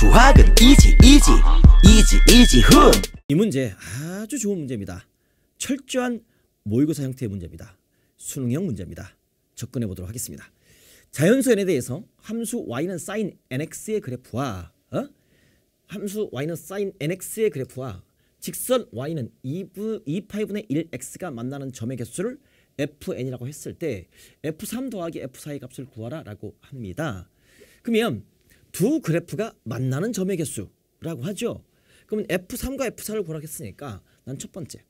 수학은 이지 이지 이지 이지 흠이 문제 아주 좋은 문제입니다. 철저한 모의고사 형태의 문제입니다. 수능형 문제입니다. 접근해 보도록 하겠습니다. 자연수 n에 대해서 함수 y는 sin nx의 그래프와 어? 함수 y는 sin nx의 그래프와 직선 y는 2부, 2파이분의 1x가 만나는 점의 개수를 fn이라고 했을 때 f3 더하기 f4의 값을 구하라 라고 합니다. 그러면 두 그래프가 만나는 점의 개수라고 하죠. 그러면 F3과 F4를 구하겠으니까 난 첫 번째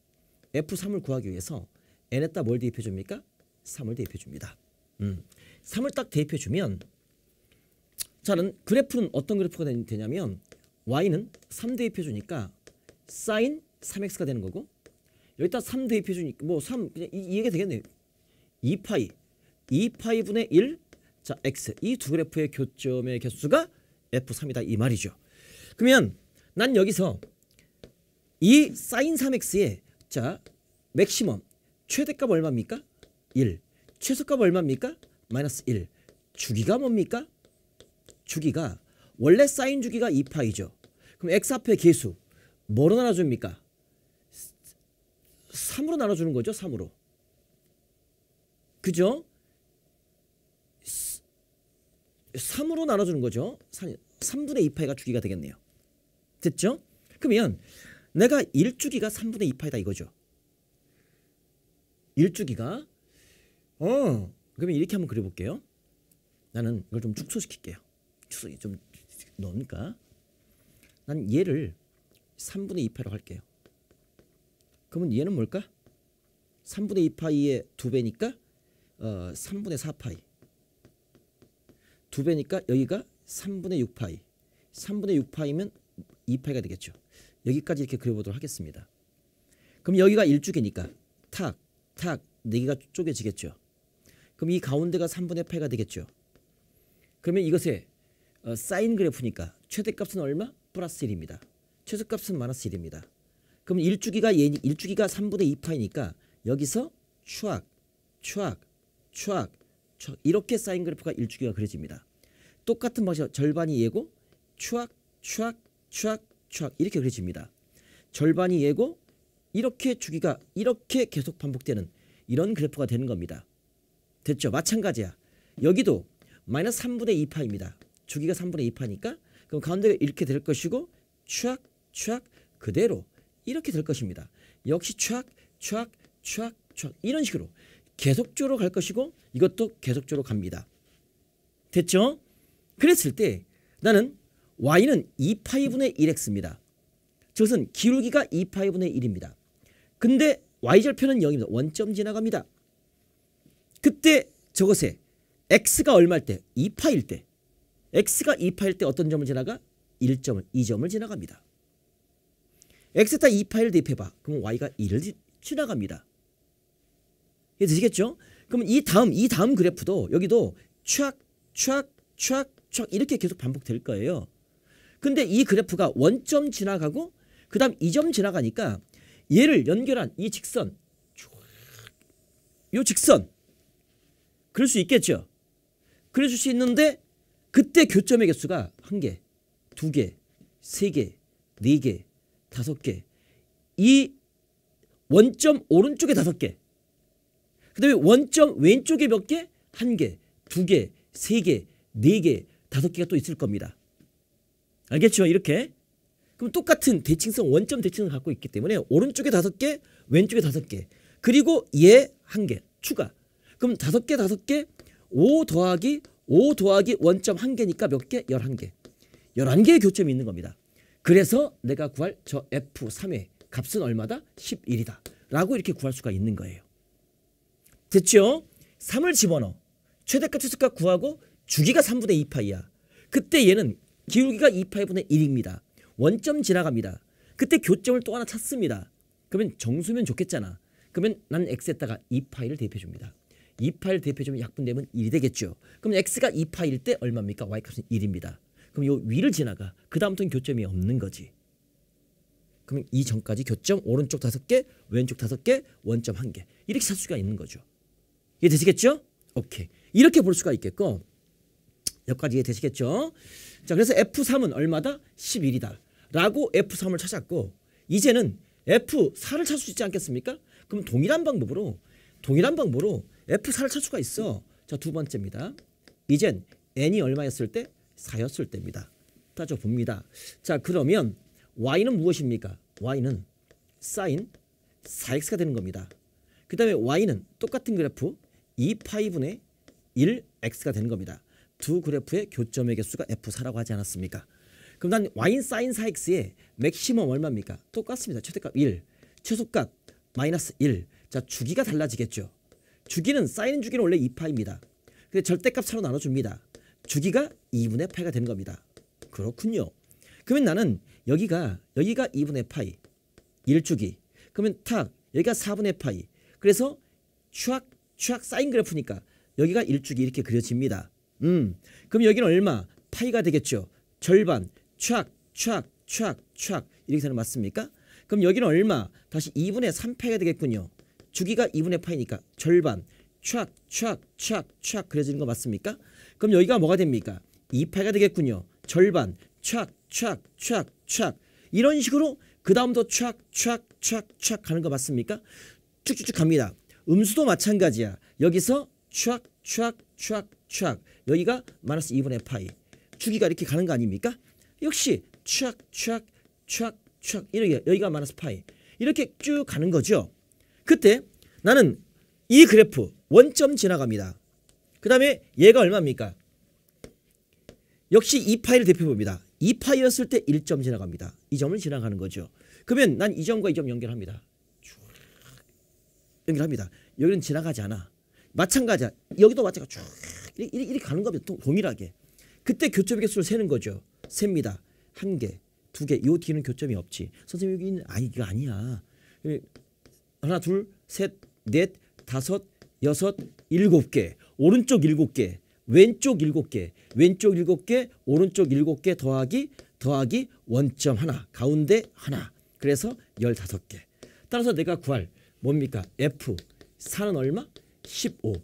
F3을 구하기 위해서 n에다 뭘 대입해 줍니까? 3을 대입해 줍니다. 음. 3을 딱 대입해 주면 자는 그래프는 어떤 그래프가 되냐면 y는 3 대입해 주니까 s i 3x가 되는 거고 여기다 3 대입해 주니까 뭐3 그냥 이, 이게 되겠네. 2파이 2파이분의 1 자, x 이 두 그래프의 교점의 개수가 f3이다 이 말이죠. 그러면 난 여기서 이 sin 3x의 자, 맥시멈 최대값 얼마입니까? 1. 최소값 얼마입니까? 마이너스 1. 주기가 뭡니까? 주기가 원래 sin 주기가 2파이죠. 그럼 x 앞의 개수 뭐로 나눠줍니까? 3으로 나눠주는 거죠. 3으로. 그죠? 3으로 나눠주는 거죠. 3분의 2파이가 주기가 되겠네요. 됐죠? 그러면 내가 1주기가 3분의 2파이다 이거죠. 1주기가 어 그러면 이렇게 한번 그려볼게요. 나는 이걸 좀 축소시킬게요. 축소이 좀 넣으니까 난 얘를 3분의 2파로 이 할게요. 그러면 얘는 뭘까? 3분의 2파이의 2배니까 어, 3분의 4파이 두 배니까 여기가 3분의 6파이. 3분의 6파이면 2파이가 되겠죠. 여기까지 이렇게 그려보도록 하겠습니다. 그럼 여기가 1주기니까 탁, 탁, 4개가 쪼개지겠죠. 그럼 이 가운데가 3분의 8가 되겠죠. 그러면 이것의 어, 사인 그래프니까 최대값은 얼마? 플러스 1입니다. 최소값은 마이너스 1입니다. 그럼 1주기가 예, 1주기가 3분의 2파이니까 여기서 추악, 추악, 추악 추악 이렇게 사인 그래프가 일주기가 그려집니다. 똑같은 방식 절반이 예고 추악 추악 추악 추악 이렇게 그려집니다. 절반이 예고 이렇게 주기가 이렇게 계속 반복되는 이런 그래프가 되는 겁니다. 됐죠? 마찬가지야. 여기도 마이너스 3분의 2파입니다. 주기가 3분의 2파니까 그럼 가운데가 이렇게 될 것이고 추악 추악 그대로 이렇게 될 것입니다. 역시 추악 추악 추악 추악 이런 식으로 계속적으로 갈 것이고 이것도 계속적으로 갑니다. 됐죠? 그랬을 때 나는 y는 2파이분의 1x입니다. 저것은 기울기가 2파이분의 1입니다. 근데 y절편은 0입니다. 원점 지나갑니다. 그때 저것에 x가 얼마일 때? 2파일 때. x가 2파일 때 어떤 점을 지나가? 1점을, 2점을 지나갑니다. x다 2파일 대입해봐. 그럼 y가 1을 지나갑니다. 이해 되시겠죠? 그럼이 다음 이 다음 그래프도 여기도 촥, 촥, 촥, 촥 이렇게 계속 반복될 거예요. 근데 이 그래프가 원점 지나가고 그 다음 이 점 지나가니까 얘를 연결한 이 직선 이 직선 그럴 수 있겠죠. 그래줄 수 있는데 그때 교점의 개수가 한 개, 두 개, 세 개, 네 개, 다섯 개. 이 원점 오른쪽에 다섯 개. 그 다음에 원점 왼쪽에 몇 개? 한 개, 두 개, 세 개, 네 개, 다섯 개가 또 있을 겁니다. 알겠죠? 이렇게. 그럼 똑같은 대칭성, 원점 대칭을 갖고 있기 때문에 오른쪽에 다섯 개, 왼쪽에 다섯 개. 그리고 얘 한 개, 추가. 그럼 다섯 개, 다섯 개, 5 더하기 5 더하기 원점 한 개니까 몇 개? 열한 개 열한 개의 교점이 있는 겁니다. 그래서 내가 구할 저 F3의 값은 얼마다? 11이다. 라고 이렇게 구할 수가 있는 거예요. 됐죠? 3을 집어넣어. 최대값 최소가 구하고 주기가 3분의 2파이야. 그때 얘는 기울기가 2파이분의 1입니다. 원점 지나갑니다. 그때 교점을 또 하나 찾습니다. 그러면 정수면 좋겠잖아. 그러면 난 x에다가 2파이를 대입해줍니다. 2파이를 대입해주면 약분되면 1이 되겠죠. 그럼 x가 2파일 이때 얼마입니까? y값은 1입니다. 그럼 요 위를 지나가. 그 다음부터는 교점이 없는 거지. 그럼 이 전까지 교점 오른쪽 5 개, 왼쪽 5 개, 원점 1 개. 이렇게 찾을 수가 있는 거죠. 이해 되시겠죠? 오케이. 이렇게 볼 수가 있겠고 여기까지 이해 되시겠죠? 자 그래서 F3은 얼마다? 11이다. 라고 F3을 찾았고 이제는 F4를 찾을 수 있지 않겠습니까? 그럼 동일한 방법으로 동일한 방법으로 F4를 찾을 수가 있어. 자두 번째입니다. 이젠 N이 얼마였을 때? 4였을 때입니다. 따져봅니다. 자 그러면 Y는 무엇입니까? Y는 sin 4x가 되는 겁니다. 그 다음에 Y는 똑같은 그래프 파이분의 1x가 되는 겁니다. 두 그래프의 교점의 개수가 F4라고 하지 않았습니까? 그럼 난 Y인 사인 4x의 맥시멈 얼마입니까? 똑같습니다. 최대값 1, 최소값 마이너스 1. 자 주기가 달라지겠죠. 주기는 사인 주기는 원래 2파입니다. 근데 절대값 차로 나눠줍니다. 주기가 2분의 8가 되는 겁니다. 그렇군요. 그러면 나는 여기가 여기가 2분의 파이 1주기 그러면 탁 여기가 4분의 파이 그래서 추악 추악 사인 그래프니까 여기가 일축이 이렇게 그려집니다. 음, 그럼 여기는 얼마? 파이가 되겠죠. 절반, 추악, 추악, 이렇게 되는 맞습니까? 그럼 여기는 얼마? 다시 2분의 3파이가 되겠군요. 주기가 2분의 파이니까 절반, 추악, 추악, 그려지는 거 맞습니까? 그럼 여기가 뭐가 됩니까? 2파이가 되겠군요. 절반, 추악, 추악, 이런 식으로 그 다음부터 추악, 추 가는 거 맞습니까? 쭉쭉쭉 갑니다. 음수도 마찬가지야. 여기서 추악 추악 추악 추악 여기가 마이너스 2분의 파이 주기가 이렇게 가는 거 아닙니까? 역시 추악 추악 추악 추악 이렇게 여기가 마이너스 파이 이렇게 쭉 가는 거죠. 그때 나는 이 그래프 원점 지나갑니다. 그 다음에 얘가 얼마입니까? 역시 2파이를 대표해봅니다. 2파이였을 때 1점 지나갑니다. 이 점을 지나가는 거죠. 그러면 난 이 점과 이 점 연결합니다. 연결합니다. 여기는 지나가지 않아. 마찬가지야. 여기도 마찬가지 쭉 이렇게, 이렇게 가는 겁니다. 동일하게. 그때 교점의 개수를 세는 거죠. 셉니다. 한 개, 두 개. 요 뒤에는 교점이 없지. 선생님 여기는 아니 이거 아니야. 예, 하나, 둘, 셋, 넷, 다섯, 여섯, 일곱 개. 오른쪽 일곱 개. 왼쪽 일곱 개. 왼쪽 일곱 개, 오른쪽 일곱 개 더하기 더하기 원점 하나. 가운데 하나. 그래서 열다섯 개. 따라서 내가 구할 뭡니까? F 4는 얼마? 15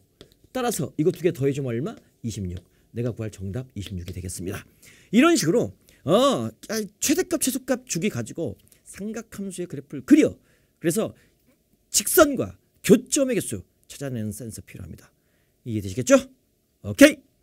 따라서 이거 두 개 더해주면 얼마? 26 내가 구할 정답 26이 되겠습니다 이런 식으로 어, 최대값 최소값 주기 가지고 삼각함수의 그래프를 그려 그래서 직선과 교점의 개수 찾아내는 센서 필요합니다 이해되시겠죠? 오케이